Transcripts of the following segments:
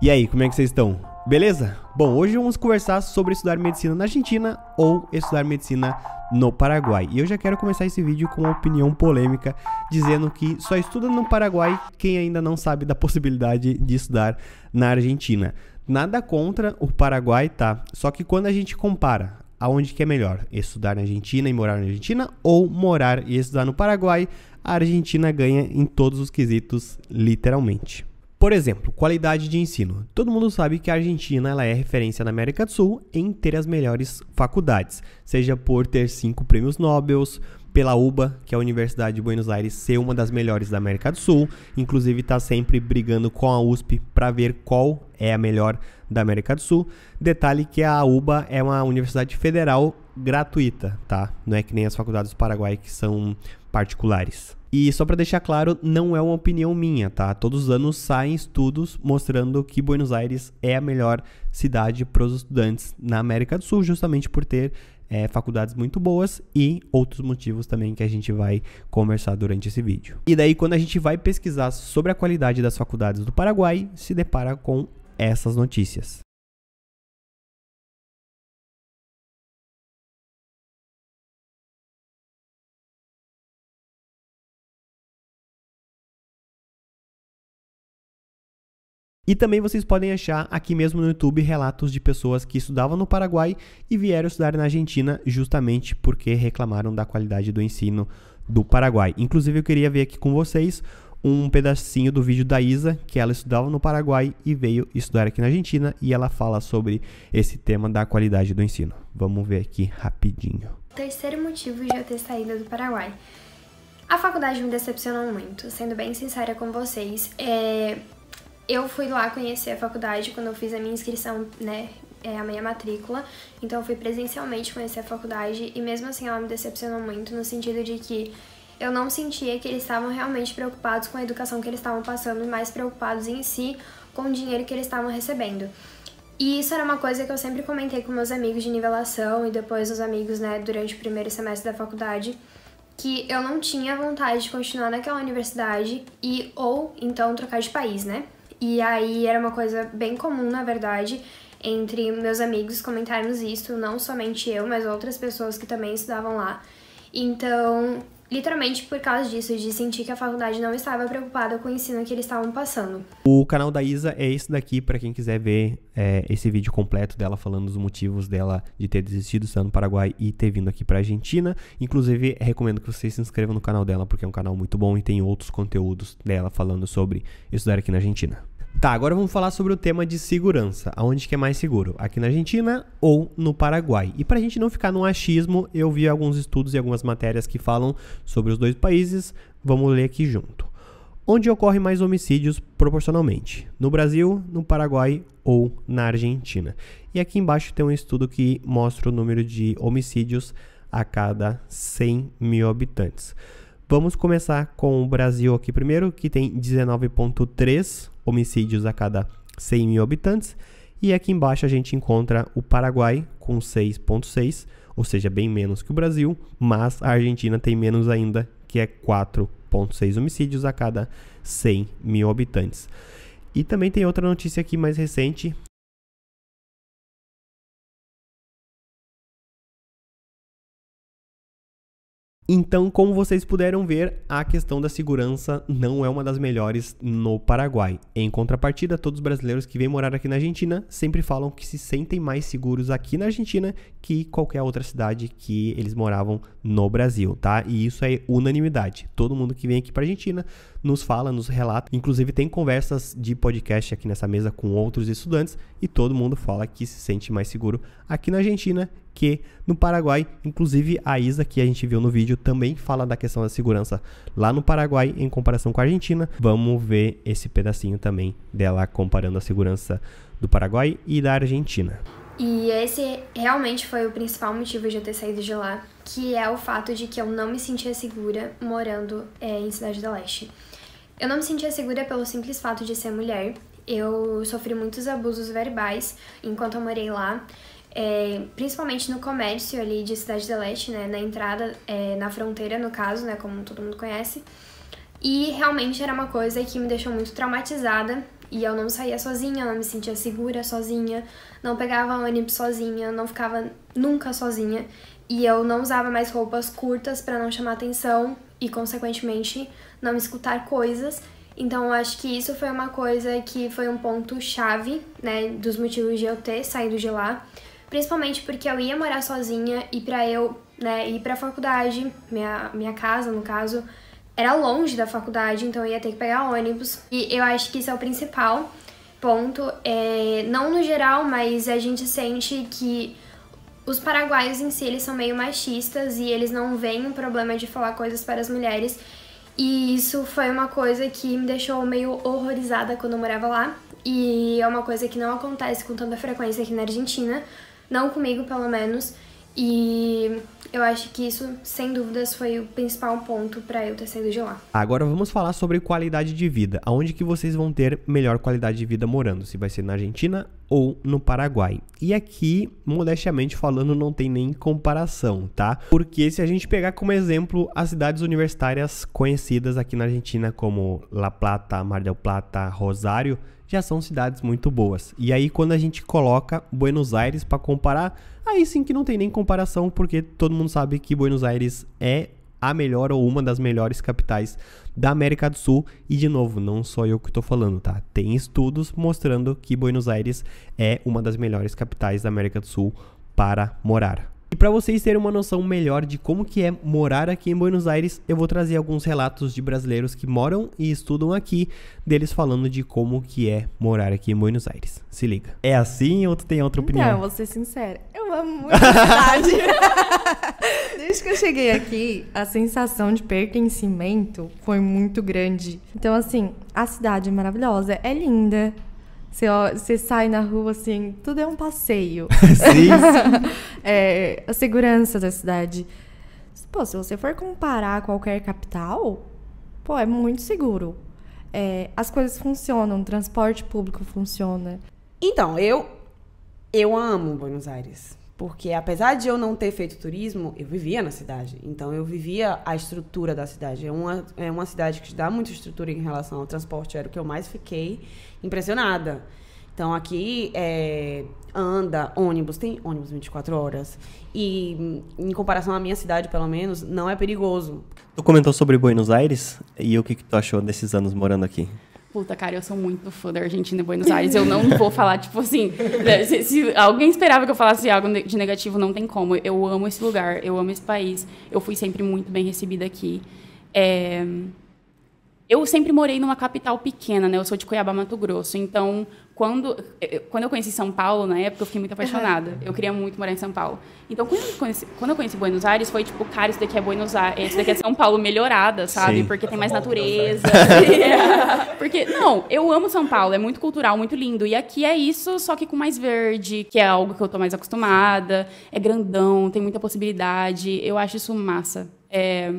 E aí, como é que vocês estão? Beleza? Bom, hoje vamos conversar sobre estudar medicina na Argentina ou estudar medicina no Paraguai. E eu já quero começar esse vídeo com uma opinião polêmica, dizendo que só estuda no Paraguai quem ainda não sabe da possibilidade de estudar na Argentina. Nada contra o Paraguai, tá? Só que quando a gente compara aonde que é melhor, estudar na Argentina e morar na Argentina ou morar e estudar no Paraguai, a Argentina ganha em todos os quesitos, literalmente. Por exemplo, qualidade de ensino. Todo mundo sabe que a Argentina ela é referência na América do Sul em ter as melhores faculdades, seja por ter cinco prêmios Nobel, pela UBA, que é a Universidade de Buenos Aires, ser uma das melhores da América do Sul, inclusive está sempre brigando com a USP para ver qual é a melhor da América do Sul. Detalhe que a UBA é uma universidade federal gratuita, tá? Não é que nem as faculdades do Paraguai que são particulares. E só para deixar claro, não é uma opinião minha, tá? Todos os anos saem estudos mostrando que Buenos Aires é a melhor cidade para os estudantes na América do Sul, justamente por ter é, faculdades muito boas e outros motivos também que a gente vai conversar durante esse vídeo. E daí, quando a gente vai pesquisar sobre a qualidade das faculdades do Paraguai, se depara com essas notícias. E também vocês podem achar aqui mesmo no YouTube relatos de pessoas que estudavam no Paraguai e vieram estudar na Argentina justamente porque reclamaram da qualidade do ensino do Paraguai. Inclusive eu queria ver aqui com vocês um pedacinho do vídeo da Isa, que ela estudava no Paraguai e veio estudar aqui na Argentina e ela fala sobre esse tema da qualidade do ensino. Vamos ver aqui rapidinho. terceiro motivo de eu ter saído do Paraguai. A faculdade me decepcionou muito, sendo bem sincera com vocês. É, eu fui lá conhecer a faculdade quando eu fiz a minha inscrição, né? É a minha matrícula, então eu fui presencialmente conhecer a faculdade e mesmo assim ela me decepcionou muito no sentido de que eu não sentia que eles estavam realmente preocupados com a educação que eles estavam passando, mais preocupados em si com o dinheiro que eles estavam recebendo. E isso era uma coisa que eu sempre comentei com meus amigos de nivelação e depois os amigos, né, durante o primeiro semestre da faculdade, que eu não tinha vontade de continuar naquela universidade e ou então trocar de país, né? E aí era uma coisa bem comum, na verdade, entre meus amigos comentarmos isso, não somente eu, mas outras pessoas que também estudavam lá. Então, literalmente por causa disso, de sentir que a faculdade não estava preocupada com o ensino que eles estavam passando. O canal da Isa é esse daqui, para quem quiser ver é, esse vídeo completo dela falando dos motivos dela de ter desistido do de estar no Paraguai e ter vindo aqui pra Argentina. Inclusive, recomendo que vocês se inscrevam no canal dela, porque é um canal muito bom e tem outros conteúdos dela falando sobre estudar aqui na Argentina. Tá, agora vamos falar sobre o tema de segurança. Aonde que é mais seguro? Aqui na Argentina ou no Paraguai? E para a gente não ficar no achismo, eu vi alguns estudos e algumas matérias que falam sobre os dois países. Vamos ler aqui junto. Onde ocorre mais homicídios proporcionalmente? No Brasil, no Paraguai ou na Argentina? E aqui embaixo tem um estudo que mostra o número de homicídios a cada 100 mil habitantes. Vamos começar com o Brasil aqui primeiro, que tem 19,3 homicídios a cada 100 mil habitantes. E aqui embaixo a gente encontra o Paraguai com 6,6, ou seja, bem menos que o Brasil, mas a Argentina tem menos ainda, que é 4,6 homicídios a cada 100 mil habitantes. E também tem outra notícia aqui mais recente Então, como vocês puderam ver, a questão da segurança não é uma das melhores no Paraguai. Em contrapartida, todos os brasileiros que vêm morar aqui na Argentina sempre falam que se sentem mais seguros aqui na Argentina que qualquer outra cidade que eles moravam no Brasil, tá? E isso é unanimidade. Todo mundo que vem aqui para Argentina nos fala, nos relata. Inclusive, tem conversas de podcast aqui nessa mesa com outros estudantes e todo mundo fala que se sente mais seguro aqui na Argentina que no Paraguai, inclusive a Isa, que a gente viu no vídeo, também fala da questão da segurança lá no Paraguai em comparação com a Argentina. Vamos ver esse pedacinho também dela comparando a segurança do Paraguai e da Argentina. E esse realmente foi o principal motivo de eu ter saído de lá, que é o fato de que eu não me sentia segura morando é, em Cidade do Leste. Eu não me sentia segura pelo simples fato de ser mulher. Eu sofri muitos abusos verbais enquanto eu morei lá é, principalmente no comércio ali de Cidade do Leste, né, na entrada, é, na fronteira no caso, né, como todo mundo conhece. E realmente era uma coisa que me deixou muito traumatizada e eu não saía sozinha, não me sentia segura sozinha, não pegava ônibus sozinha, não ficava nunca sozinha e eu não usava mais roupas curtas para não chamar atenção e consequentemente não escutar coisas. Então eu acho que isso foi uma coisa que foi um ponto chave, né, dos motivos de eu ter saído de lá principalmente porque eu ia morar sozinha e para eu, né, ir para faculdade, minha minha casa, no caso, era longe da faculdade, então eu ia ter que pegar ônibus. E eu acho que isso é o principal ponto, é, não no geral, mas a gente sente que os paraguaios em si, eles são meio machistas e eles não veem o problema de falar coisas para as mulheres. E isso foi uma coisa que me deixou meio horrorizada quando eu morava lá. E é uma coisa que não acontece com tanta frequência aqui na Argentina, não comigo pelo menos, e eu acho que isso, sem dúvidas, foi o principal ponto para eu ter saído de lá. Agora vamos falar sobre qualidade de vida. Aonde que vocês vão ter melhor qualidade de vida morando? Se vai ser na Argentina ou no Paraguai. E aqui, modestamente falando, não tem nem comparação, tá? Porque se a gente pegar como exemplo as cidades universitárias conhecidas aqui na Argentina como La Plata, Mar del Plata, Rosário, já são cidades muito boas. E aí quando a gente coloca Buenos Aires para comparar, aí sim que não tem nem comparação, porque todo mundo sabe que Buenos Aires é a melhor ou uma das melhores capitais da América do Sul. E de novo, não sou eu que estou falando, tá? Tem estudos mostrando que Buenos Aires é uma das melhores capitais da América do Sul para morar para vocês terem uma noção melhor de como que é morar aqui em Buenos Aires, eu vou trazer alguns relatos de brasileiros que moram e estudam aqui, deles falando de como que é morar aqui em Buenos Aires. Se liga. É assim ou tu tem outra opinião? Não, vou ser sincera. Eu amo muito a cidade. Desde que eu cheguei aqui, a sensação de pertencimento foi muito grande. Então, assim, a cidade é maravilhosa, é linda, você, ó, você sai na rua assim, tudo é um passeio. Sim. é, a segurança da cidade. Pô, se você for comparar qualquer capital, pô, é muito seguro. É, as coisas funcionam, o transporte público funciona. Então, eu eu amo Buenos Aires. Porque apesar de eu não ter feito turismo, eu vivia na cidade. Então eu vivia a estrutura da cidade. É uma, é uma cidade que te dá muita estrutura em relação ao transporte era o que eu mais fiquei impressionada. Então aqui é, anda ônibus, tem ônibus 24 horas. E em comparação à minha cidade, pelo menos, não é perigoso. Tu comentou sobre Buenos Aires e o que, que tu achou desses anos morando aqui? Puta, cara, eu sou muito fã da Argentina e Buenos Aires. Eu não vou falar, tipo assim. Né, se, se, alguém esperava que eu falasse algo de negativo, não tem como. Eu amo esse lugar, eu amo esse país. Eu fui sempre muito bem recebida aqui. É... Eu sempre morei numa capital pequena, né? Eu sou de Cuiabá, Mato Grosso. Então, quando, eh, eh, quando eu conheci São Paulo, na época, eu fiquei muito apaixonada. Uhum. Eu queria muito morar em São Paulo. Então, quando eu, conheci, quando eu conheci Buenos Aires, foi tipo, cara, isso daqui é Buenos Aires, eh, isso daqui é São Paulo melhorada, sabe? Sim. Porque tá tem mais natureza. Porque, não, eu amo São Paulo, é muito cultural, muito lindo. E aqui é isso, só que com mais verde, que é algo que eu tô mais acostumada. É grandão, tem muita possibilidade. Eu acho isso massa. É,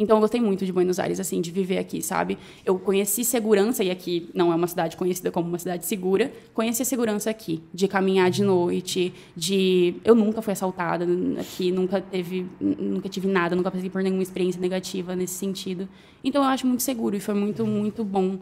então eu gostei muito de Buenos Aires, assim, de viver aqui, sabe? Eu conheci segurança, e aqui não é uma cidade conhecida como uma cidade segura, conheci a segurança aqui, de caminhar de uhum. noite, de. Eu nunca fui assaltada aqui, nunca teve. Nunca tive nada, nunca passei por nenhuma experiência negativa nesse sentido. Então eu acho muito seguro e foi muito, uhum. muito bom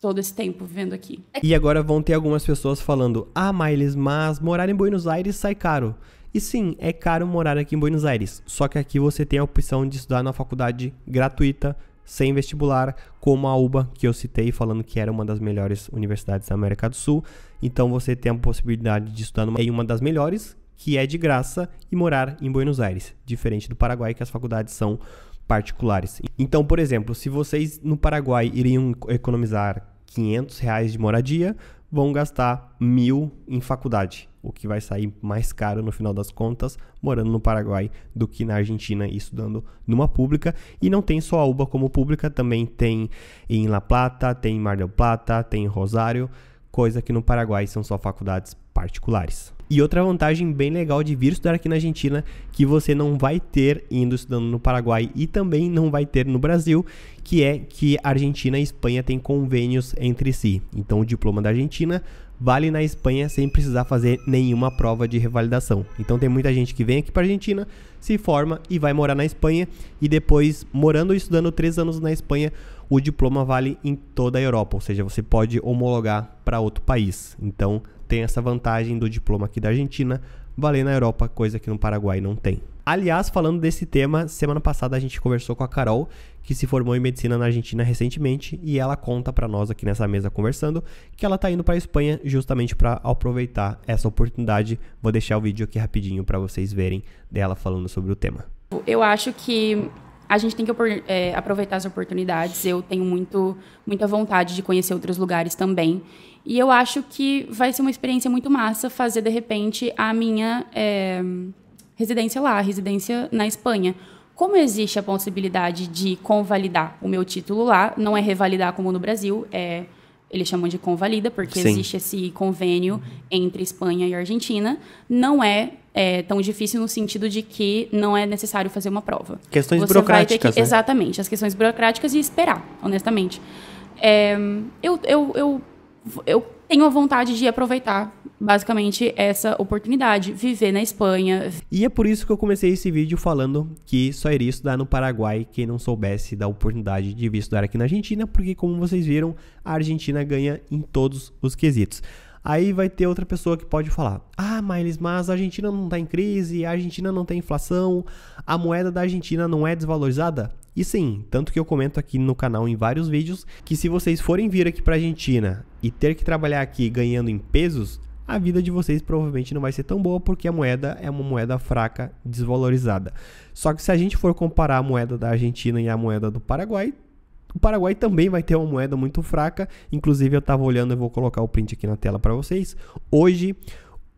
todo esse tempo vivendo aqui. É e agora vão ter algumas pessoas falando: ah, Miles, mas morar em Buenos Aires sai caro. E sim, é caro morar aqui em Buenos Aires, só que aqui você tem a opção de estudar na faculdade gratuita, sem vestibular, como a UBA, que eu citei, falando que era uma das melhores universidades da América do Sul. Então você tem a possibilidade de estudar em uma das melhores, que é de graça, e morar em Buenos Aires, diferente do Paraguai, que as faculdades são particulares. Então, por exemplo, se vocês no Paraguai iriam economizar 500 reais de moradia, vão gastar mil em faculdade o que vai sair mais caro no final das contas, morando no Paraguai do que na Argentina e estudando numa pública. E não tem só a UBA como pública, também tem em La Plata, tem em Mar del Plata, tem em Rosário, coisa que no Paraguai são só faculdades particulares. E outra vantagem bem legal de vir estudar aqui na Argentina, que você não vai ter indo estudando no Paraguai e também não vai ter no Brasil, que é que Argentina e Espanha têm convênios entre si. Então o diploma da Argentina vale na Espanha sem precisar fazer nenhuma prova de revalidação. Então tem muita gente que vem aqui para Argentina, se forma e vai morar na Espanha e depois morando e estudando três anos na Espanha, o diploma vale em toda a Europa, ou seja, você pode homologar para outro país. Então tem essa vantagem do diploma aqui da Argentina valer na Europa, coisa que no Paraguai não tem. Aliás, falando desse tema, semana passada a gente conversou com a Carol, que se formou em medicina na Argentina recentemente, e ela conta para nós aqui nessa mesa conversando que ela tá indo para Espanha justamente para aproveitar essa oportunidade. Vou deixar o vídeo aqui rapidinho para vocês verem dela falando sobre o tema. Eu acho que a gente tem que é, aproveitar as oportunidades. Eu tenho muito, muita vontade de conhecer outros lugares também. E eu acho que vai ser uma experiência muito massa fazer, de repente, a minha é, residência lá, residência na Espanha. Como existe a possibilidade de convalidar o meu título lá, não é revalidar como no Brasil, é eles chamam de convalida, porque Sim. existe esse convênio entre Espanha e Argentina, não é, é, tão difícil no sentido de que não é necessário fazer uma prova. Questões Você burocráticas. Que, né? Exatamente, as questões burocráticas e esperar, honestamente. É, eu, eu, eu eu tenho a vontade de aproveitar basicamente essa oportunidade, viver na Espanha. E é por isso que eu comecei esse vídeo falando que só iria estudar no Paraguai quem não soubesse da oportunidade de vir estudar aqui na Argentina, porque como vocês viram, a Argentina ganha em todos os quesitos. Aí vai ter outra pessoa que pode falar: Ah, Miles, mas a Argentina não está em crise, a Argentina não tem inflação, a moeda da Argentina não é desvalorizada. E sim, tanto que eu comento aqui no canal em vários vídeos que se vocês forem vir aqui para Argentina e ter que trabalhar aqui ganhando em pesos, a vida de vocês provavelmente não vai ser tão boa porque a moeda é uma moeda fraca, desvalorizada. Só que se a gente for comparar a moeda da Argentina e a moeda do Paraguai, o Paraguai também vai ter uma moeda muito fraca. Inclusive eu estava olhando, eu vou colocar o print aqui na tela para vocês. Hoje,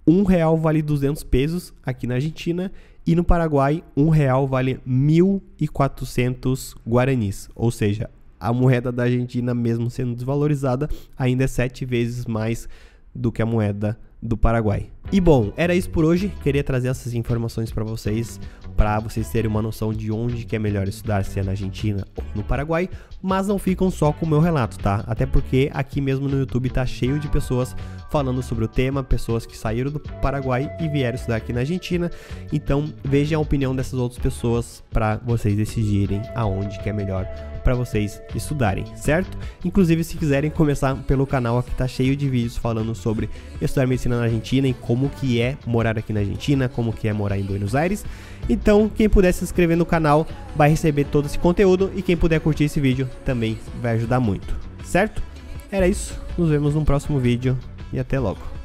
um real vale 200 pesos aqui na Argentina e no Paraguai, um real vale 1.400 guaranis, ou seja, a moeda da Argentina, mesmo sendo desvalorizada, ainda é sete vezes mais do que a moeda do Paraguai. E bom, era isso por hoje. Queria trazer essas informações para vocês para vocês terem uma noção de onde que é melhor estudar, se é na Argentina ou no Paraguai, mas não ficam só com o meu relato, tá? Até porque aqui mesmo no YouTube tá cheio de pessoas falando sobre o tema, pessoas que saíram do Paraguai e vieram estudar aqui na Argentina. Então, veja a opinião dessas outras pessoas para vocês decidirem aonde que é melhor para vocês estudarem, certo? Inclusive, se quiserem começar pelo canal aqui, tá cheio de vídeos falando sobre estudar medicina na Argentina e como que é morar aqui na Argentina, como que é morar em Buenos Aires. Então, quem puder se inscrever no canal vai receber todo esse conteúdo e quem puder curtir esse vídeo também vai ajudar muito, certo? Era isso, nos vemos no próximo vídeo e até logo.